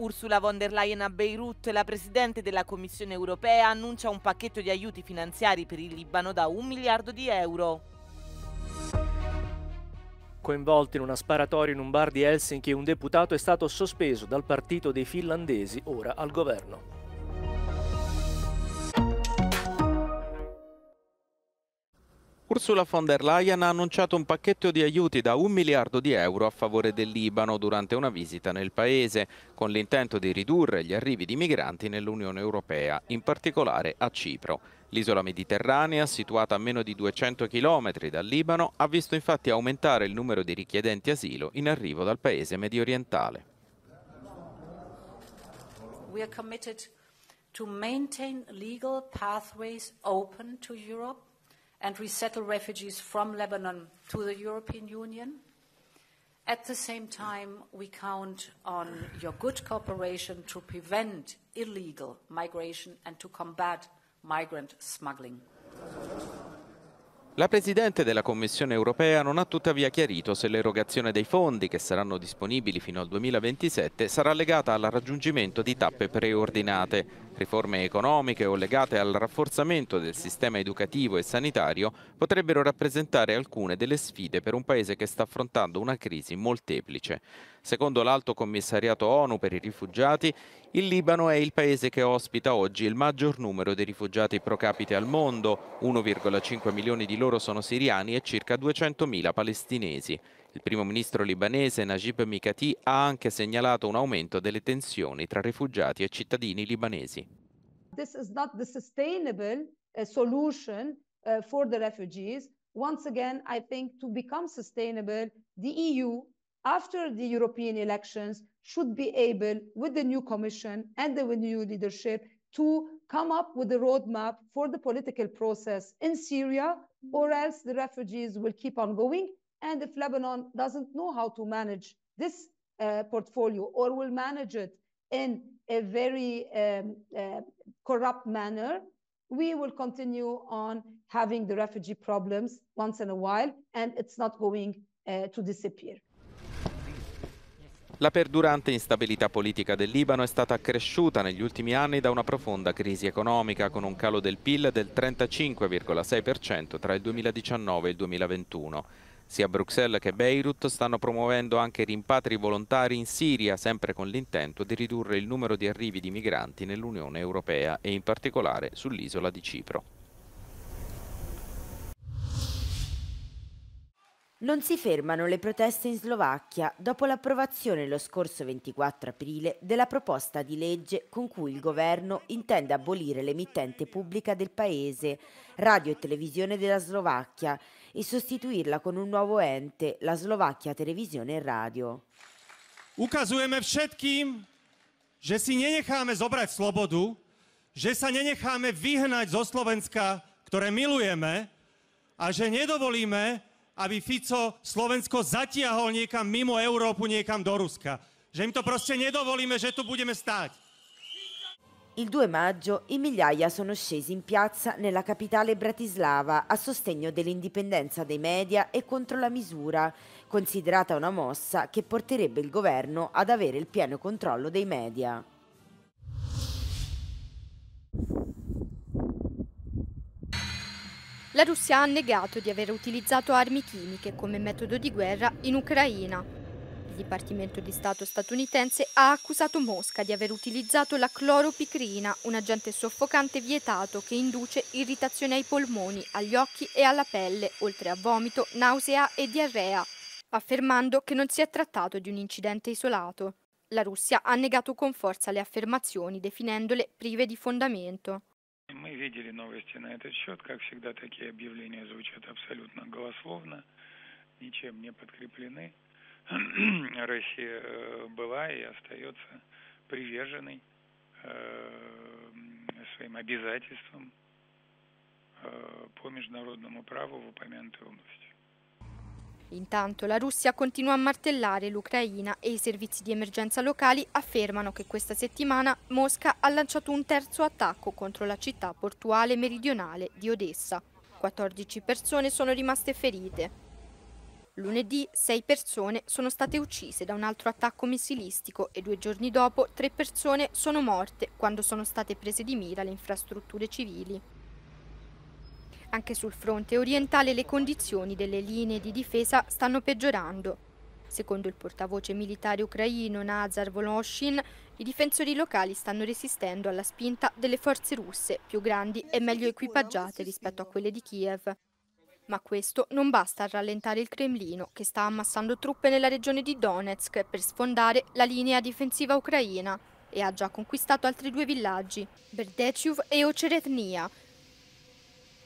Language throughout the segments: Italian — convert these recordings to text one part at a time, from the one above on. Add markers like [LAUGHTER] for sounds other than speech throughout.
Ursula von der Leyen a Beirut, la Presidente della Commissione europea, annuncia un pacchetto di aiuti finanziari per il Libano da un miliardo di euro coinvolto in una sparatoria in un bar di Helsinki, un deputato è stato sospeso dal partito dei finlandesi, ora al governo. Ursula von der Leyen ha annunciato un pacchetto di aiuti da un miliardo di euro a favore del Libano durante una visita nel paese, con l'intento di ridurre gli arrivi di migranti nell'Unione Europea, in particolare a Cipro. L'isola mediterranea, situata a meno di 200 km dal Libano, ha visto infatti aumentare il numero di richiedenti asilo in arrivo dal paese mediorientale. We are committed to maintain legal pathways open to Europe and resettle refugees from Lebanon to the European Union. At the same time, we count on your good cooperation to prevent illegal migration and to combat migrant smuggling. La Presidente della Commissione europea non ha tuttavia chiarito se l'erogazione dei fondi, che saranno disponibili fino al 2027, sarà legata al raggiungimento di tappe preordinate, riforme economiche o legate al rafforzamento del sistema educativo e sanitario potrebbero rappresentare alcune delle sfide per un paese che sta affrontando una crisi molteplice. Secondo l'Alto Commissariato ONU per i rifugiati, il Libano è il paese che ospita oggi il maggior numero di rifugiati pro capite al mondo, 1,5 milioni di loro loro sono siriani e circa 200.000 palestinesi. Il primo ministro libanese Najib Mikati ha anche segnalato un aumento delle tensioni tra rifugiati e cittadini libanesi. This is not the sustainable uh, solution uh, for the refugees. Once again, I think to become sustainable, the EU after the European elections should be able with the new commission and the new leadership to come up with a roadmap for the political process in Syria or else the refugees will keep on going. And if Lebanon doesn't know how to manage this uh, portfolio or will manage it in a very um, uh, corrupt manner, we will continue on having the refugee problems once in a while, and it's not going uh, to disappear. La perdurante instabilità politica del Libano è stata accresciuta negli ultimi anni da una profonda crisi economica con un calo del PIL del 35,6% tra il 2019 e il 2021. Sia Bruxelles che Beirut stanno promuovendo anche rimpatri volontari in Siria, sempre con l'intento di ridurre il numero di arrivi di migranti nell'Unione Europea e in particolare sull'isola di Cipro. Non si fermano le proteste in Slovacchia dopo l'approvazione lo scorso 24 aprile della proposta di legge con cui il governo intende abolire l'emittente pubblica del paese, Radio e Televisione della Slovacchia, e sostituirla con un nuovo ente, la Slovacchia Televisione e Radio. Ukazujeme všetkým, že si nenecháme zobrať slobodu, že sa nenecháme vyhnať zo Slovenska, ktoré milujeme a že nedovolíme, aby Fico Slovensko zatiahol niekam mimo Európu, niekam do Ruska. Že im to proste nedovolíme, že tu budeme stať. Il 2 maggio i migliaia sono scesi in piazza nella capitale Bratislava a sostegno dell'indipendenza dei media e contro la misura, considerata una mossa che porterebbe il governo ad avere il pieno controllo dei media. La Russia ha negato di aver utilizzato armi chimiche come metodo di guerra in Ucraina. Il Dipartimento di Stato statunitense ha accusato Mosca di aver utilizzato la cloropicrina, un agente soffocante vietato che induce irritazione ai polmoni, agli occhi e alla pelle, oltre a vomito, nausea e diarrea, affermando che non si è trattato di un incidente isolato. La Russia ha negato con forza le affermazioni, definendole prive di fondamento. видели новости на этот счет. Как всегда, такие объявления звучат абсолютно голословно, ничем не подкреплены. [CLEARS THROAT] Россия э, была и остается приверженной э, своим обязательствам э, по международному праву в упомянутой области. Intanto la Russia continua a martellare l'Ucraina e i servizi di emergenza locali affermano che questa settimana Mosca ha lanciato un terzo attacco contro la città portuale meridionale di Odessa. 14 persone sono rimaste ferite. Lunedì sei persone sono state uccise da un altro attacco missilistico e due giorni dopo tre persone sono morte quando sono state prese di mira le infrastrutture civili. Anche sul fronte orientale le condizioni delle linee di difesa stanno peggiorando. Secondo il portavoce militare ucraino Nazar Voloshin, i difensori locali stanno resistendo alla spinta delle forze russe, più grandi e meglio equipaggiate rispetto a quelle di Kiev. Ma questo non basta a rallentare il Cremlino, che sta ammassando truppe nella regione di Donetsk per sfondare la linea difensiva ucraina e ha già conquistato altri due villaggi, Berdechiv e Oceretnia,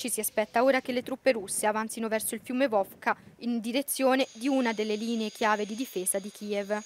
ci si aspetta ora che le truppe russe avanzino verso il fiume Vovka in direzione di una delle linee chiave di difesa di Kiev.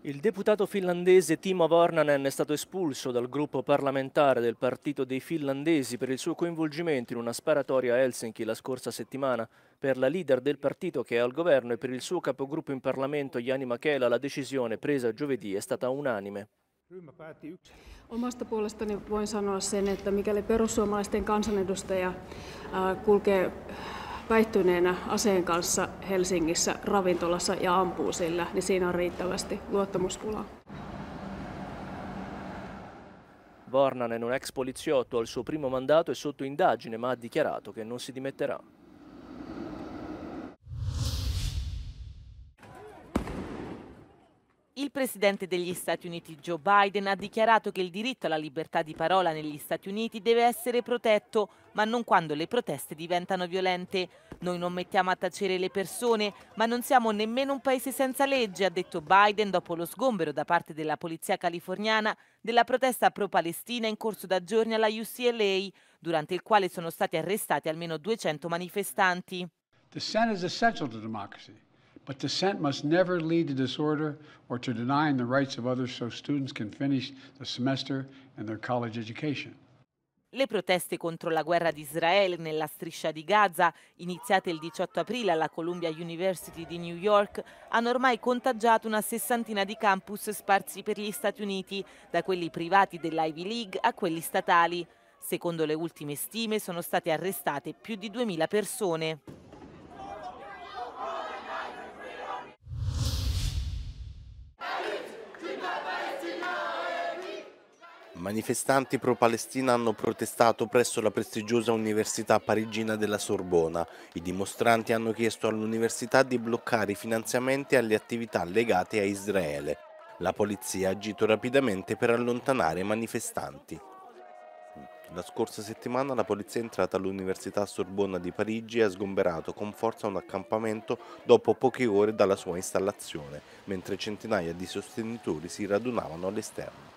Il deputato finlandese Timo Vornanen è stato espulso dal gruppo parlamentare del Partito dei Finlandesi per il suo coinvolgimento in una sparatoria a Helsinki la scorsa settimana. Per la leader del partito che è al governo e per il suo capogruppo in Parlamento Jani Makela la decisione presa giovedì è stata unanime. Ryhmä päätti yksi. Omasta puolestani voin sanoa sen, että mikäli perussuomalaisten kansanedustaja kulkee päihtyneenä aseen kanssa Helsingissä ravintolassa ja ampuu sillä, niin siinä on riittävästi luottamuspulaa. Varnanen on ex poliziotto al suo primo mandato, è e sotto indagine ma ha dichiarato che non si dimetterà. Il presidente degli Stati Uniti Joe Biden ha dichiarato che il diritto alla libertà di parola negli Stati Uniti deve essere protetto, ma non quando le proteste diventano violente. Noi non mettiamo a tacere le persone, ma non siamo nemmeno un paese senza legge, ha detto Biden dopo lo sgombero da parte della polizia californiana della protesta pro-Palestina in corso da giorni alla UCLA, durante il quale sono stati arrestati almeno 200 manifestanti. The Senate is essential to democracy. But dissent must never lead to disorder or to denying the rights of others so students can finish the semester and their college education. Le proteste contro la guerra di Israele nella striscia di Gaza, iniziate il 18 aprile alla Columbia University di New York, hanno ormai contagiato una sessantina di campus sparsi per gli Stati Uniti, da quelli privati dell'Ivy League a quelli statali. Secondo le ultime stime sono state arrestate più di 2.000 persone. manifestanti pro-Palestina hanno protestato presso la prestigiosa università parigina della Sorbona. I dimostranti hanno chiesto all'università di bloccare i finanziamenti alle attività legate a Israele. La polizia ha agito rapidamente per allontanare i manifestanti. La scorsa settimana la polizia è entrata all'Università Sorbona di Parigi e ha sgomberato con forza un accampamento dopo poche ore dalla sua installazione, mentre centinaia di sostenitori si radunavano all'esterno.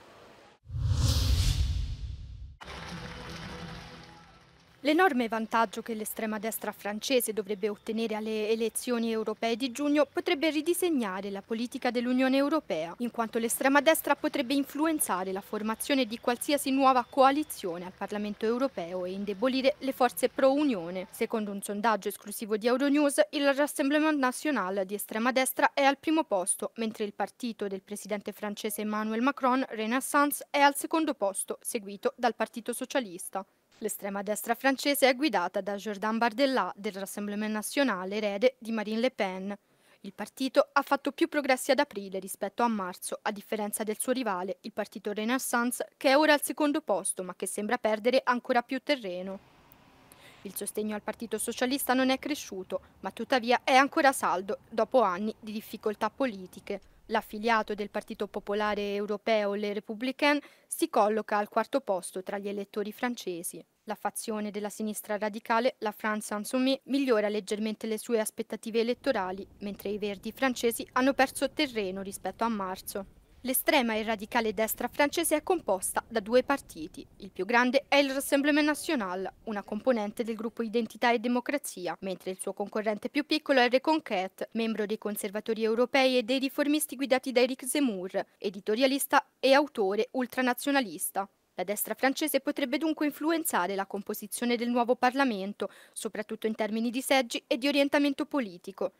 L'enorme vantaggio che l'estrema destra francese dovrebbe ottenere alle elezioni europee di giugno potrebbe ridisegnare la politica dell'Unione Europea, in quanto l'estrema destra potrebbe influenzare la formazione di qualsiasi nuova coalizione al Parlamento europeo e indebolire le forze pro-Unione. Secondo un sondaggio esclusivo di Euronews, il Rassemblement National di estrema destra è al primo posto, mentre il partito del presidente francese Emmanuel Macron, Renaissance, è al secondo posto, seguito dal Partito Socialista. L'estrema destra francese è guidata da Jordan Bardella del Rassemblement Nazionale, erede di Marine Le Pen. Il partito ha fatto più progressi ad aprile rispetto a marzo, a differenza del suo rivale, il partito Renaissance, che è ora al secondo posto ma che sembra perdere ancora più terreno. Il sostegno al Partito Socialista non è cresciuto, ma tuttavia è ancora saldo dopo anni di difficoltà politiche. L'affiliato del Partito Popolare Europeo, Le Républicain, si colloca al quarto posto tra gli elettori francesi. La fazione della sinistra radicale, la France Insoumise, migliora leggermente le sue aspettative elettorali, mentre i verdi francesi hanno perso terreno rispetto a marzo. L'estrema e radicale destra francese è composta da due partiti. Il più grande è il Rassemblement National, una componente del gruppo Identità e Democrazia, mentre il suo concorrente più piccolo è Reconquête, membro dei conservatori europei e dei riformisti guidati da Eric Zemmour, editorialista e autore ultranazionalista. La destra francese potrebbe dunque influenzare la composizione del nuovo Parlamento, soprattutto in termini di seggi e di orientamento politico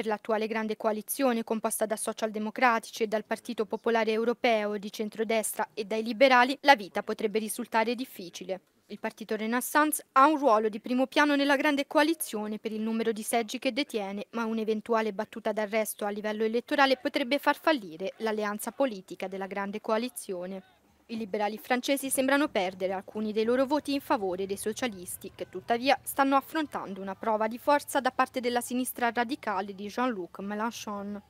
per l'attuale grande coalizione composta da socialdemocratici e dal Partito Popolare Europeo di centrodestra e dai liberali, la vita potrebbe risultare difficile. Il partito Renaissance ha un ruolo di primo piano nella grande coalizione per il numero di seggi che detiene, ma un'eventuale battuta d'arresto a livello elettorale potrebbe far fallire l'alleanza politica della grande coalizione. I liberali francesi sembrano perdere alcuni dei loro voti in favore dei socialisti, che tuttavia stanno affrontando una prova di forza da parte della sinistra radicale di Jean-Luc Mélenchon.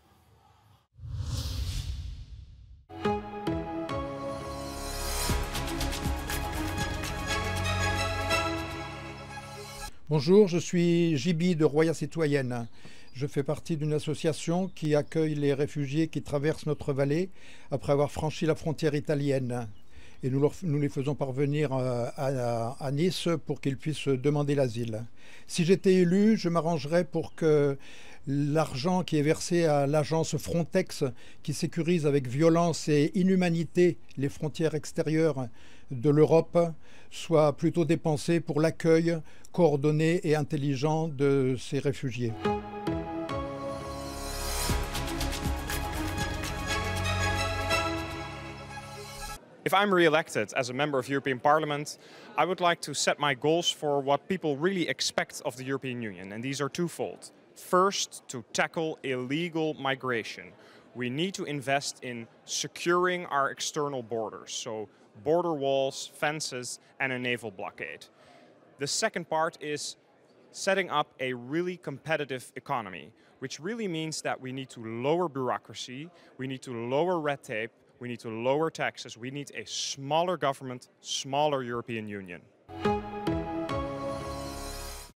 Bonjour, je suis Gibi de Roya Citoyenne. Je fais partie d'une association qui accueille les réfugiés qui traversent notre vallée après avoir franchi la frontière italienne. Et nous, les faisons parvenir euh, à Nice pour qu'ils puissent demander l'asile. Si j'étais élu, je m'arrangerais pour que l'argent qui est versé à l'agence Frontex, qui sécurise avec violence et inhumanité les frontières extérieures de l'Europe, soit plutôt dépensé pour l'accueil coordonné et intelligent de ces réfugiés. If I'm re-elected as a member of European Parliament, I would like to set my goals for what people really expect of the European Union, and these are twofold. First, to tackle illegal migration. We need to invest in securing our external borders, so border walls, fences, and a naval blockade. The second part is setting up a really competitive economy, which really means that we need to lower bureaucracy, we need to lower red tape, we need to lower taxes. We need a smaller government, smaller European Union.